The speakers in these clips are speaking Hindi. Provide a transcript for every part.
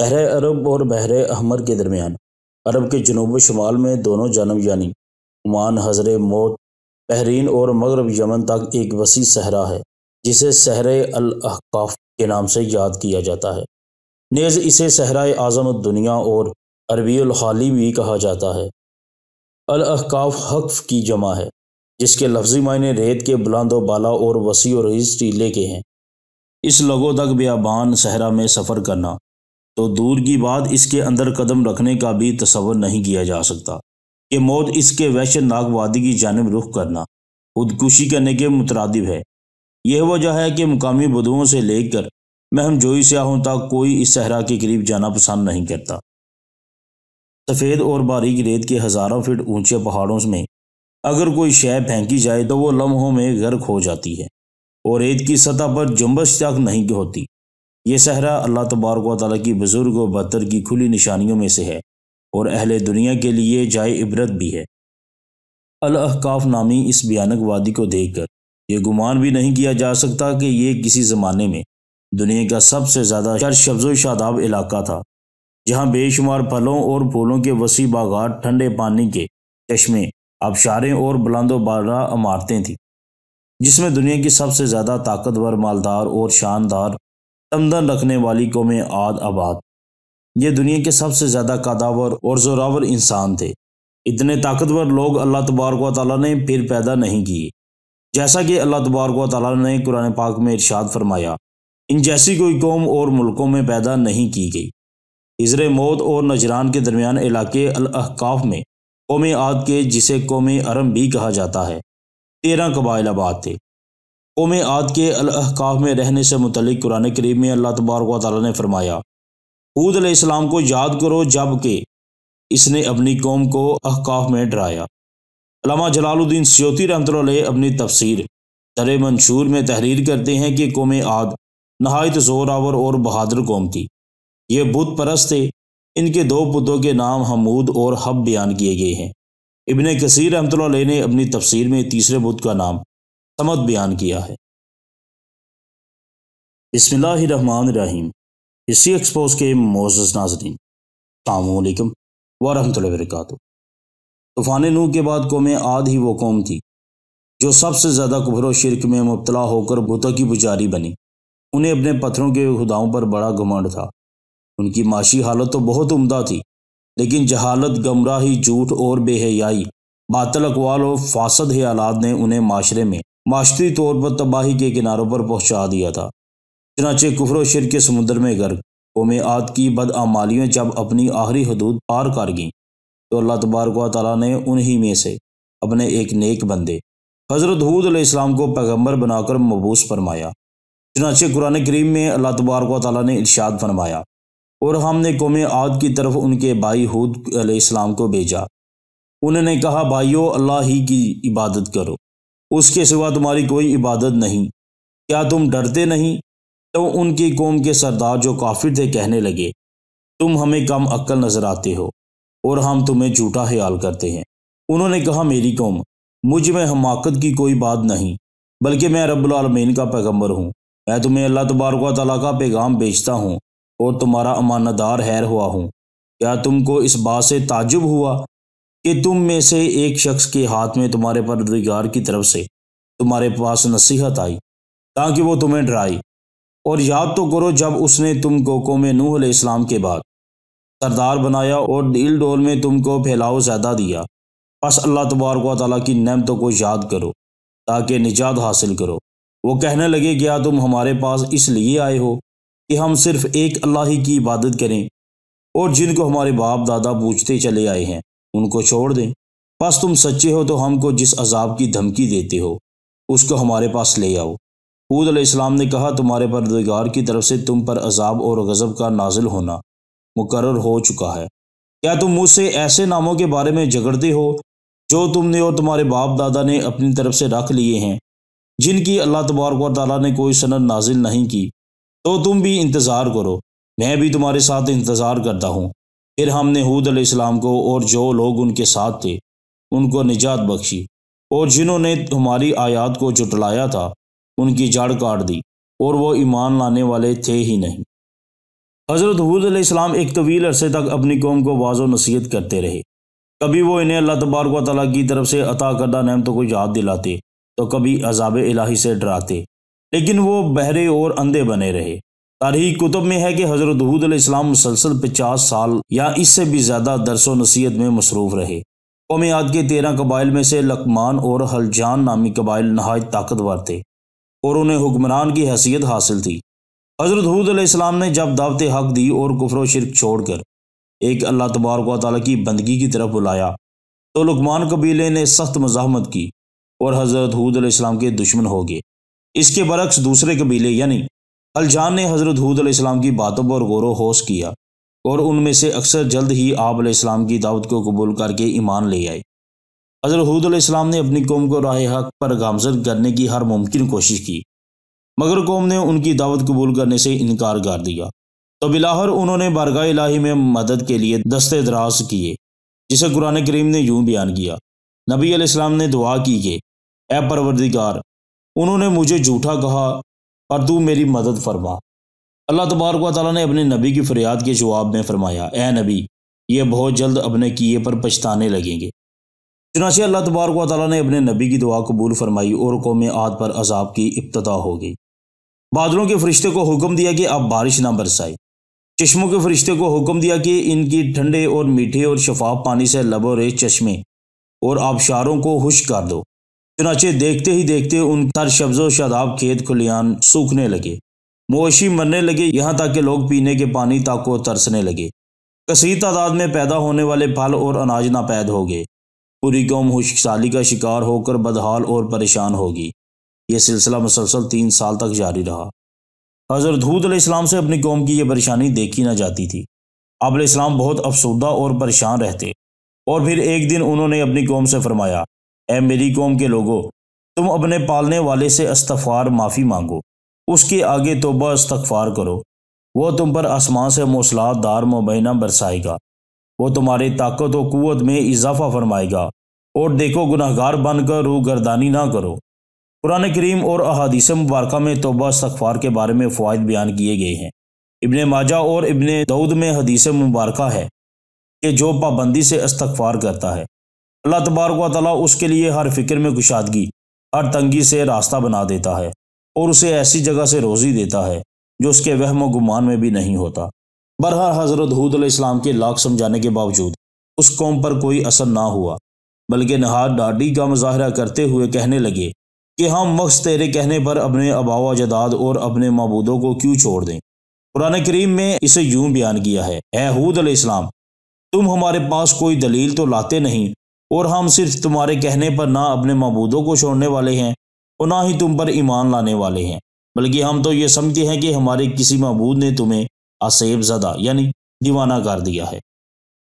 बहर अरब और बहर अहमर के दरमियान अरब के जनूब शुमाल में दोनों जन्म यानी उमान हजर मौत बहरीन और मगरब यमन तक एक वसी सहरा है जिसे सहर अलहकाफ के नाम से याद किया जाता है नेज़ इसे सहरा आज़म दुनिया और अरबी भी कहा जाता है अलहकाफ हकफ की जमा है जिसके लफ्जी मायने रेत के बुलंद बाला और वसी और रईस टीले के हैं इस लोगों तक बियाबान सहरा में सफ़र करना तो दूर की बात इसके अंदर कदम रखने का भी तस्वर नहीं किया जा सकता कि मौत इसके वैश्य वादी की जानब रुख करना खुदकुशी करने के मुतरदब है यह वजह है कि मुकामी बदुओं से लेकर महम जोई सयाहों तक कोई इस सहरा के करीब जाना पसंद नहीं करता सफ़ेद और बारीक रेत के हज़ारों फीट ऊंचे पहाड़ों में अगर कोई शय फेंकी जाए तो वो लम्हों में गर्क हो जाती है और रेत की सतह पर जुम्बश तक नहीं होती ये सहरा अल्लाह तबारक वाली की बुज़ुर्ग व बदतर की खुली निशानियों में से है और अहल दुनिया के लिए जाए इबरत भी है अलहकाफ नामी इस भयानक वादी को देख कर ये गुमान भी नहीं किया जा सकता कि ये किसी ज़माने में दुनिया का सबसे ज़्यादा शर शब्ज़ शादाब इलाका था जहाँ बेशुमार फलों और फूलों के वसी बागात ठंडे पानी के चश्मे आबशारें और बुलंदो बारा इमारतें थीं जिसमें दुनिया की सबसे ज़्यादा ताकतवर मालदार और शानदार अंदर रखने वाली कौमें आद आबाद ये दुनिया के सबसे ज़्यादा कादावर और जोरावर इंसान थे इतने ताकतवर लोग अल्लाह तबारक ताली ने फिर पैदा नहीं किए जैसा कि अल्लाह तबारक ताली ने कुरान पाक में इर्शाद फरमाया इन जैसी कोई कौम और मुल्कों में पैदा नहीं की गई हजर मौत और नजरान के दरमियान इलाके अलहकाफ में कौम आद के जिसे कौम अरम भी कहा जाता है तेरह कबाइल आबाद थे कौम आद के अलहकाफ में रहने से मुतलिक कुरान करीब में अल्लाह तबारक ने फरमाया हूद अलैहिस्सलाम को याद करो जबकि इसने अपनी कौम को अहकाफ में डराया अलामा जलालुद्दीन स्योती रहमत अपनी तफसीर दर मंशूर में तहरीर करते हैं कि कौम आद नहायत जोरावर और बहादुर कौम थी ये बुत परस्त थे इनके दो पुतों के नाम हमूद और हब बयान किए गए हैं इबन कसर रहमत ने अपनी तफसीर में तीसरे बुत का नाम समद बयान किया है बसमीम इसी एक्सपोज के मोज़ नाजरीन अलकम वरहमत वरक तूफ़ान नू के बाद कौम आद ही वो कौम थी जो सबसे ज़्यादा कुफर शिरक में मुबतला होकर बुतों की पुजारी बनी उन्हें अपने पत्थरों के खुदाओं पर बड़ा घमंड था उनकी माशी हालत तो बहुत उमदा थी लेकिन जहालत गमराही झूठ और बेहयाई बातल अकवाल और फासद हयालात ने उन्हें माशरे में माशती तौर पर तबाही के किनारों पर पहुंचा दिया था चनाचे कुफर शिर के समुद्र में गर्क कौम आद की बदआमालियाँ जब अपनी आखिरी हदूद पार कर गईं तो अल्लाह तबारक तला ने उन्हीं में से अपने एक नेक बंदे हज़रत हूद इस्लाम को पैगम्बर बनाकर मबूस फरमाया चनाचे कुरान करीम में अल्लाह तबारक तला ने इर्शाद फरमाया और हमने कौम आद की तरफ उनके भाई हूद इस्लाम को भेजा उन्होंने कहा भाइयों अल्लाह ही की इबादत करो उसके सिवा तुम्हारी कोई इबादत नहीं क्या तुम डरते नहीं तो उनकी कौम के सरदार जो काफिर थे कहने लगे तुम हमें कम अक्ल नजर आते हो और हम तुम्हें झूठा ख्याल करते हैं उन्होंने कहा मेरी कौम मुझ में हमाकत की कोई बात नहीं बल्कि मैं रबालमीन का पैगम्बर हूँ मैं तुम्हें अल्लाह तबारक तला का पैगाम बेचता हूँ और तुम्हारा अमानदार हैर हुआ हूँ क्या तुमको इस बात से ताजुब हुआ कि तुम में से एक शख्स के हाथ में तुम्हारे परदिगार की तरफ से तुम्हारे पास नसीहत आई ताकि वो तुम्हें डराई और याद तो करो जब उसने तुमको कौम नूह इस्लाम के बाद सरदार बनाया और डील डोल में तुमको फैलाव ज़्यादा दिया बस अल्लाह तबारक तला की नमतों को याद करो ताकि निजात हासिल करो वो कहने लगे क्या तुम हमारे पास इसलिए आए हो कि हम सिर्फ एक अल्लाह ही की इबादत करें और जिनको हमारे बाप दादा पूछते चले आए हैं उनको छोड़ दें बस तुम सच्चे हो तो हमको जिस अजाब की धमकी देते हो उसको हमारे पास ले आओ हूद इस्लाम ने कहा तुम्हारे परदगार की तरफ से तुम पर अजाब और गज़ब का नाजिल होना मुकर हो चुका है क्या तुम मुझसे ऐसे नामों के बारे में झगड़ते हो जो तुमने और तुम्हारे बाप दादा ने अपनी तरफ से रख लिए हैं जिनकी अल्लाह तबारक तला ने कोई सनत नाजिल नहीं की तो तुम भी इंतज़ार करो मैं भी तुम्हारे साथ इंतज़ार करता हूँ फिर हमने हूद अलैहिस्सलाम को और जो लोग उनके साथ थे उनको निजात बख्शी और जिन्होंने हमारी आयात को जुटलाया था उनकी जड़ काट दी और वो ईमान लाने वाले थे ही नहीं हज़रत हूद इस्लाम एक तवील अरसे तक अपनी कौम को वाजो नसीहत करते रहे कभी वो इन्हें अल्लाह तबारक ताली की तरफ से अता करदा नमतों को याद दिलाते तो कभी अजाब इलाही से डराते लेकिन वो बहरे और अंधे बने रहे तारीख कुतुब में है कि हज़रत दहूद इस्लाम मुसलसल पचास साल या इससे भी ज़्यादा दरस व नसीहत में मसरूफ़ रहे कौम याद के तेरह कबाइल में से लकमान और हलजान नामी कबाइल नहाय ताकतवर थे और उन्हें हुक्मरान की हैसियत हासिल थी हज़रत हूद इस्लाम ने जब दावत हक दी और कुफर शिरक छोड़कर एक अल्लाह तबारक ताली की बंदगी की तरफ बुलाया तो लकमान कबीले ने सख्त मजामत की और हज़रत हूद इस्लाम के दुश्मन हो गए इसके बरक्स दूसरे कबीले यानी अलजान ने हज़रत हूद अलैहिस्सलाम की बातों पर गौर होश किया और उनमें से अक्सर जल्द ही आप इस्लाम की दावत को कबूल करके ईमान ले आए हज़रत हूद अलैहिस्सलाम ने अपनी कौम को राह हक पर गामजद करने की हर मुमकिन कोशिश की मगर कौम ने उनकी दावत कबूल करने से इनकार कर दिया तो बिलाहर उन्होंने बारगाह इलाही में मदद के लिए दस्ते दराज किए जिसे कुरान करीम ने यूं बयान किया नबी अलैहिस्सलाम ने दुआ की कि ए परवरदिगार उन्होंने मुझे झूठा कहा और तू मेरी मदद फरमा अल्लाह तबारक ताली ने अपने नबी की फरियाद के जवाब में फरमाया ए नबी ये बहुत जल्द अपने किए पर पछताने लगेंगे चुनाचे अल्लाह तबारक ताली ने अपने नबी की दुआ कबूल फरमाई और कौम आद पर अजाब की इब्तदा हो गई बादलों के फरिश्ते को हुक्म दिया कि आप बारिश ना बरसाए चश्मों के फरिश्ते को हुक्म दिया कि इनकी ठंडे और मीठे और शफाफ पानी से लबो चश्मे और आबशारों को खुश कर दो चुनाचे देखते ही देखते उन थर शब्जों शादाब खेत खुलियान सूखने लगे मोशी मरने लगे यहाँ तक के लोग पीने के पानी तक को तरसने लगे कसी तादाद में पैदा होने वाले फल और अनाज नापैद हो गए पूरी कौम खुशसाली का शिकार होकर बदहाल और परेशान होगी ये सिलसिला मुसलसल तीन साल तक जारी रहा हजरत हूद अलैहिस्सलाम से अपनी कौम की यह परेशानी देखी ना जाती थी अब इस्लाम बहुत अफसुदा और परेशान रहते और फिर एक दिन उन्होंने अपनी कौम से फरमाया ए मेरी कौम के लोगो तुम अपने पालने वाले से अस्तफार माफ़ी मांगो उसके आगे तोबा अस्तफार करो वह तुम पर आसमान से दार मुबैना बरसाएगा वह तुम्हारी ताकत व में इजाफा फरमाएगा और देखो गुनाहगार बनकर रू गर्दानी ना करो कुरान करीम और अहादीस मुबारक में तोबा अस्तफार के बारे में फ़वाद बयान किए गए हैं इबन माजा और इबन दाऊद में हदीस मुबारक है कि जो पाबंदी से अस्तफार करता है अल्लाह तबारक व उसके लिए हर फिक्र में कुशादगी हर तंगी से रास्ता बना देता है और उसे ऐसी जगह से रोज़ी देता है जो उसके वहम गुमान में भी नहीं होता बरहर हज़रत हूद इस्लाम के लाख समझाने के बावजूद उस कौम पर कोई असर ना हुआ बल्कि नहाद डाडी का मुजाहरा करते हुए कहने लगे कि हम मक्स तेरे कहने पर अपने अबाव जदाद और अपने मबूदों को क्यों छोड़ दें कुरान करीम में इसे यूं बयान किया है ए हूद इस्लाम तुम हमारे पास कोई दलील तो लाते नहीं और हम सिर्फ तुम्हारे कहने पर ना अपने मबूदों को छोड़ने वाले हैं और ना ही तुम पर ईमान लाने वाले हैं बल्कि हम तो ये समझते हैं कि हमारे किसी मबूद ने तुम्हें असेब ज़दा यानी दीवाना कर दिया है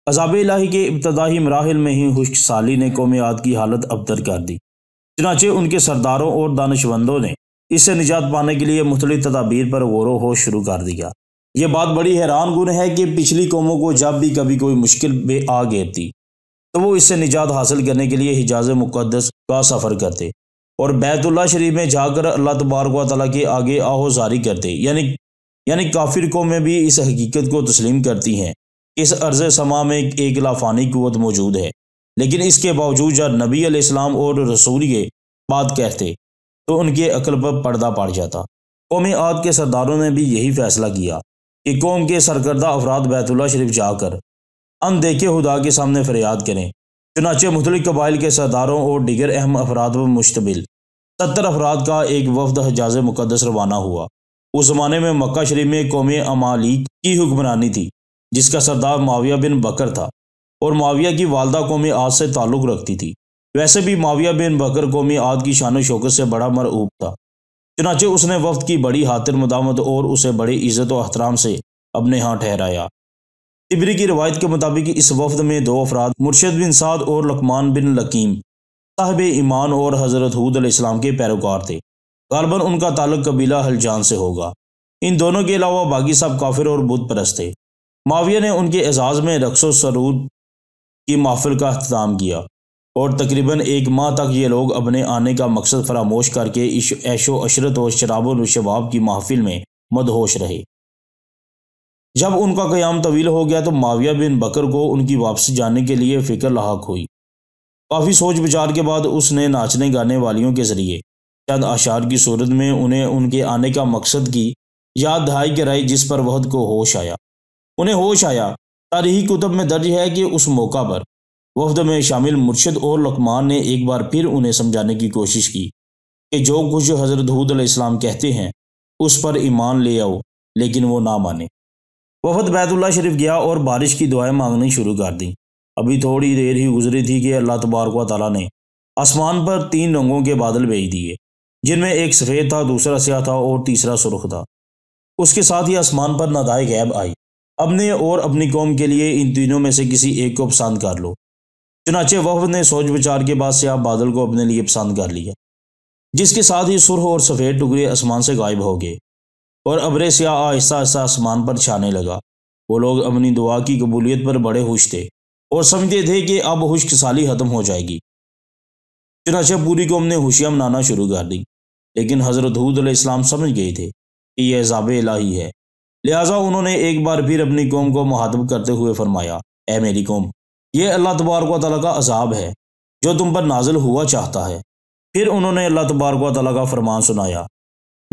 अजाब लाही के इब्तदाही मराहल में ही खुश साली ने कौम आद की हालत अबतर कर दी चनाचे उनके सरदारों और दानशवंदों ने इससे निजात पाने के लिए मुख्तलि तदाबीर पर गौर हो शुरू कर दिया ये बात बड़ी हैरान गुन है कि पिछली कौमों को जब भी कभी कोई मुश्किल बे आ गिरती तो वो इससे निजात हासिल करने के लिए हिजाज मुकदस का सफ़र करते और बैतुल्ला शरीफ में जाकर अल्लाह तबारक तला के आगे आहो जारी करते यानी यानी काफिर कौमें में भी इस हकीकत को तस्लीम करती हैं इस अर्ज समा में एक लाफानी क़वत मौजूद है लेकिन इसके बावजूद जब नबी इस्लाम और रसूल ये बात कहते तो उनके अकल पर पर्दा पड़ जाता कौम आद के सरदारों ने भी यही फैसला किया कि कौम के सरकर्दा अफराद बैतुल्ला शरीफ जाकर अनदेखे खुदा के सामने फरियाद करें चुनाचे मुख्तलिक कबाइल के सरदारों और दिगर अहम अफराद पर मुश्तमिल सत्तर अफराद का एक वफद हजाज मुकदस रवाना हुआ उस ज़माने में मक्का शरीफ में कौम अमालीग की हुक्मरानी थी जिसका सरदार माविया बिन बकर था और माविया की वालदा कौम आज से ताल्लुक़ रखती थी वैसे भी माविया बिन बकर कौम आद की शान शोकत से बड़ा मरऊब था चुनाचे उसने वफद की बड़ी हाथिर मदामत और उसे बड़ी इज़्ज़त व अहतराम से अपने यहाँ ठहराया तिबरी की रवायत के मुताबिक इस वफद में दो अफराद मुर्शद बिन साद और लकमान बिन लकीम साहब ईमान और हज़रत हूद इस्लाम के पैरोकार थे गालबन उनका ताल्लुक कबीला हलजान से होगा इन दोनों के अलावा बागी साहब काफिर और बुत परस्त थे माविया ने उनके एजाज़ में रक्सो सरूद की महफिल का अख्ताम किया और तकरीबन एक माह तक ये लोग अपने आने का मकसद फरामोश करके ऐशो अशरत और शराब और शबाब की महफिल में मदहोश रहे जब उनका क्याम तवील हो गया तो माविया बिन बकर को उनकी वापसी जाने के लिए फ़िक्र लाक हुई काफ़ी सोच विचार के बाद उसने नाचने गाने वालियों के ज़रिए चंद आशार की सूरत में उन्हें उनके आने का मकसद की याद दहाई कराई जिस पर वहद को होश आया उन्हें होश आया तारीखी कुतब में दर्ज है कि उस मौका पर वफद में शामिल मुर्शद और लकमान ने एक बार फिर उन्हें समझाने की कोशिश की कि जो कुछ हज़रत हजरतूद इस्लाम कहते हैं उस पर ईमान ले आओ लेकिन वो ना माने वफद बैतुल्ला शरीफ गया और बारिश की दुआएं मांगनी शुरू कर दी अभी थोड़ी देर ही गुजरी थी कि अल्लाह तबारक तला ने आसमान पर तीन रंगों के बादल भेज दिए जिनमें एक सफ़ेद था दूसरा स्याह था और तीसरा सुरख था उसके साथ ही आसमान पर नदाय गैब आई अपने और अपनी कौम के लिए इन तीनों में से किसी एक को पसंद कर लो चुनाचे वफद ने सोच विचार के बाद से आप बादल को अपने लिए पसंद कर लिया जिसके साथ ही सुरख और सफ़ेद टुकड़े आसमान से गायब हो गए और अब्र स्या आहिस्ता आहिस्ता आसमान पर छाने लगा वो लोग अपनी दुआ की कबूलियत पर बड़े खुश थे और समझते थे कि अब खुश्क साली ख़त्म हो जाएगी चनाचा पूरी कौम ने खुशियाँ मनाना शुरू कर दी लेकिन हज़रत हूद इस्लाम समझ गए थे कि यह एजाब इलाही है लिहाजा उन्होंने एक बार फिर अपनी कौम को मुहातब करते हुए फरमाया ए मेरी कौम यह अल्लाह तबारक ताली का अजाब है जो तुम पर नाजिल हुआ चाहता है फिर उन्होंने अल्लाह तबारक ताली का फरमान सुनाया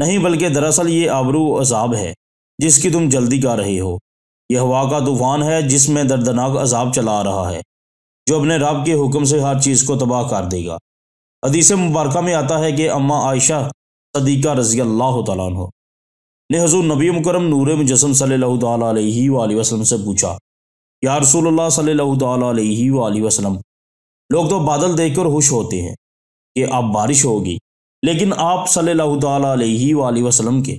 नहीं बल्कि दरअसल ये आबरू अजाब है जिसकी तुम जल्दी गा रहे हो यह हवा का तूफान है जिसमें दर्दनाक अजाब चला आ रहा है जो अपने रब के हुक्म से हर चीज़ को तबाह कर देगा अदीस मुबारक में आता है कि अम्मा आयशा सदीक़ा रजी अल्लाह तु ने हजूर नबी मुकरम नूर मुजस्म सल वसलम से पूछा या रसूलुल्लाह सल्लल्लाहु लोग तो बादल देखकर खुश होते हैं कि अब बारिश होगी लेकिन आप सल्लल्लाहु अलैहि के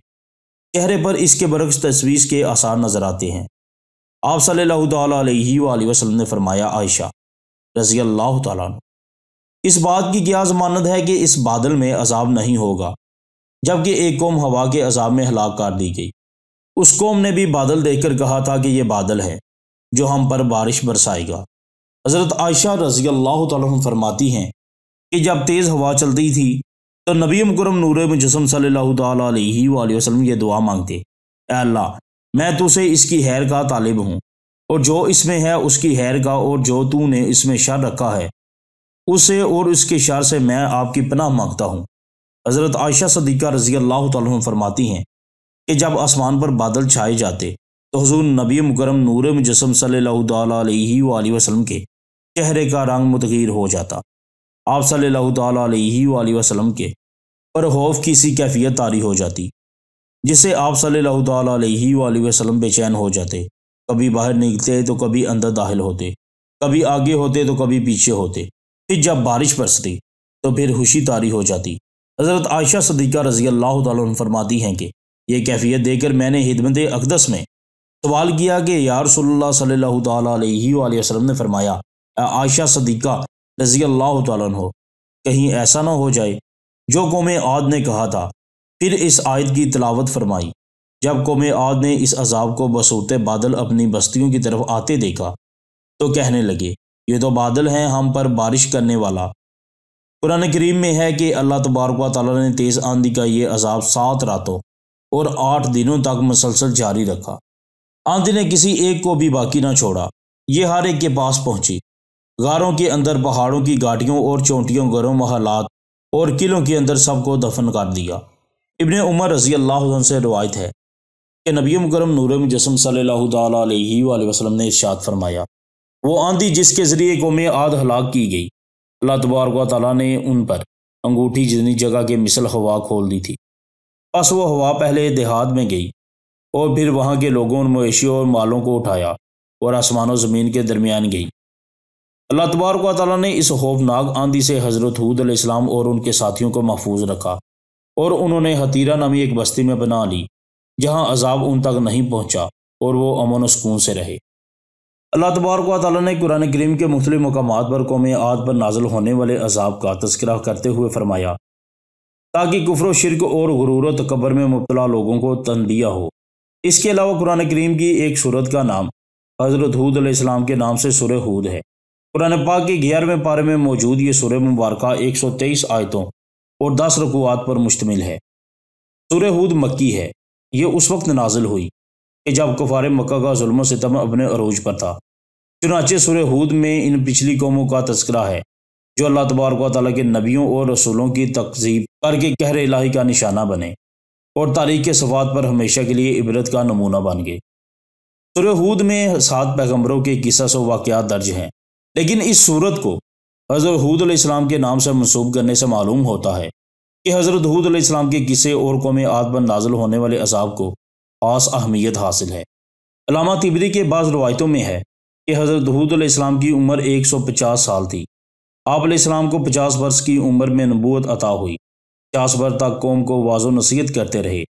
चेहरे पर इसके बरक्स तस्वीर के आसार नज़र आते हैं आप सल्लल्लाहु अलैहि ने फरमाया आयशा रजी अल्लाह त इस बात की क्या जमानत है कि इस बादल में अजाब नहीं होगा जबकि एक कौम हवा के अजाब में हलाक कर दी गई उस कौम ने भी बादल देखकर कहा था कि यह बादल है जो हम पर बारिश बरसाएगा हज़रत आयशा रजी अल्लाह तरमाती फरमाती हैं कि जब तेज़ हवा चलती थी तो नबी मकरम नूर मुजस्म वसल्लम ये दुआ मांगते अल्लाह मैं तुझे इसकी हैर का तालिब हूँ और जो इसमें है उसकी हैर का और जो तू ने इसमें शर रखा है उसे और उसके शर से मैं आपकी पनाह मांगता हूँ हज़रत आयशा सदीक़ा रजी अल्लाह तरमाती हैं कि जब आसमान पर बादल छाए जाते तो हजूर नबी मुकरम नूर मुजस्म सल्ला वसलम के चेहरे का रंग मतगीर हो जाता आप सल्लल्लाहु अलैहि वसल्लम के पर खौफ की सी कैफियत तारी हो जाती जिससे आप सल्लल्लाहु अलैहि वसल्लम बेचैन हो जाते कभी बाहर निकलते तो कभी अंदर दाखिल होते कभी आगे होते तो कभी पीछे होते फिर जब बारिश बरसती तो फिर खुशी तारी हो जाती हज़रत आयशा सदीक़ा रजी अल्लाह फरमाती हैं कि यह कैफियत देकर मैंने हिदमत अकदस में सवाल किया कि यार सल्ला सल्लल्लाहु अलैहि वसल्लम ने फरमाया आयशा सदीक़ा रजी अल्लाह तु कहीं ऐसा ना हो जाए जो कौम आद ने कहा था फिर इस आयत की तलावत फरमाई जब कौम आद ने इस अजाब को बसूरत बादल अपनी बस्तियों की तरफ आते देखा तो कहने लगे ये तो बादल हैं हम पर बारिश करने वाला कुरान करीम में है कि अल्लाह तबारक ताली ने तेज़ आंधी का ये अजाब सात रातों और आठ दिनों तक मसलसल जारी रखा आंधी ने किसी एक को भी बाकी ना छोड़ा ये हर एक के पास पहुंची गारों के अंदर पहाड़ों की घाटियों और चोटियों घरों महलात और किलों के अंदर सबको दफन कर दिया इबन उमर रजी अल्लाह से रवायत है कि नबी मुकरम नूर जसम सल वसलम ने इर्शाद फरमाया वो आंधी जिसके ज़रिए कौम आध हलाक की गई अल्लाह तबारक तला ने उन पर अंगूठी जितनी जगह के मिसल हवा खोल दी थी बस वह हवा पहले देहात में गई और फिर वहाँ के लोगों ने मवेशियों और मालों को उठाया और आसमान ज़मीन के दरमियान गई अल्लाह तबारक ताली ने इस होबनाक आंधी से हज़रत हूद अलैहिस्सलाम और उनके साथियों को महफूज रखा और उन्होंने हतीरा नामी एक बस्ती में बना ली जहाँ अजाब उन तक नहीं पहुँचा और वो अमन सुकून से रहे अल्लाह तबारक ताली ने कुरान करीम के मुख्तु मकाम पर कौम आद पर नाजल होने वाले अजाब का तस्करा करते हुए फरमाया ताकि कुफर शिरक और गुरूर तकबर में मुबला लोगों को तनदिया हो इसके अलावा कुरान करीम की एक सूरत का नाम हज़रत हूद के नाम से सुर हूद है कुरान पाक के ग्यारहवें पारे में मौजूद ये सूर्य मुबारक एक सौ तेईस आयतों और दस रकूआत पर मुश्तमिल है सुर हूद मक्की है ये उस वक्त नाजिल हुई कि जब कुफार मक्का का जुल्म सितम अपने अरूज पर था चुनाचे सुर हूद में इन पिछली कौमों का तस्करा है जो अल्लाह तबारक तला के नबियों और रसूलों की तकजीब करके कहर लाही का निशाना बने और तारीख के सफात पर हमेशा के लिए इबरत का नमूना बन गए सुरहूद में सात पैगम्बरों के किस्सा वाक़ दर्ज हैं लेकिन इस सूरत को हज़रत हूद अलैहिस्सलाम के नाम से मनसूब करने से मालूम होता है कि हज़रत हूद अलैहिस्सलाम के किसे और कौम आद पर नाजल होने वाले असाब को खास अहमियत हासिल है अलामा तिबरी के बाद रवायतों में है कि हज़रत हूद अलैहिस्सलाम की उम्र एक सौ पचास साल थी आप इस्लाम को पचास वर्ष की उम्र में नबूत अता हुई पचास वर्ष तक कौम को वाजो नसीहत करते रहे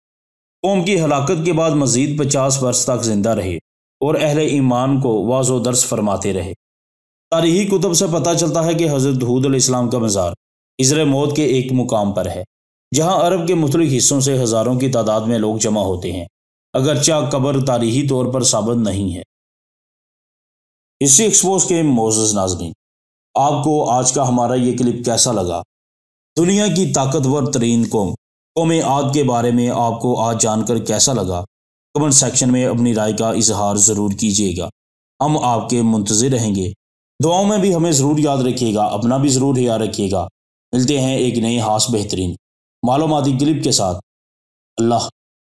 कौम की हलाकत के बाद मजीद पचास वर्ष तक जिंदा रहे और अहल ईमान को वाजो दर्स फरमाते रहे तारीखी कुतब से पता चलता है कि हज़रत हूद इस्लाम का मज़ार इजर मौत के एक मुकाम पर है जहाँ अरब के मुख्तलिक हिस्सों से हज़ारों की तादाद में लोग जमा होते हैं अगरचा कब्र तारीखी तौर पर साबित नहीं है इसी एक्सपोज के मोज़ नाजमी आपको आज का हमारा ये क्लिप कैसा लगा दुनिया की ताकतवर तरीन कौम कौम आद के बारे में आपको आज जानकर कैसा लगा कमेंट सेक्शन में अपनी राय का इजहार ज़रूर कीजिएगा हम आपके मुंतज़र रहेंगे दुआओं में भी हमें ज़रूर याद रखिएगा अपना भी ज़रूर याद रखिएगा मिलते हैं एक नए हास बेहतरीन मालूमती क्लिप के साथ अल्लाह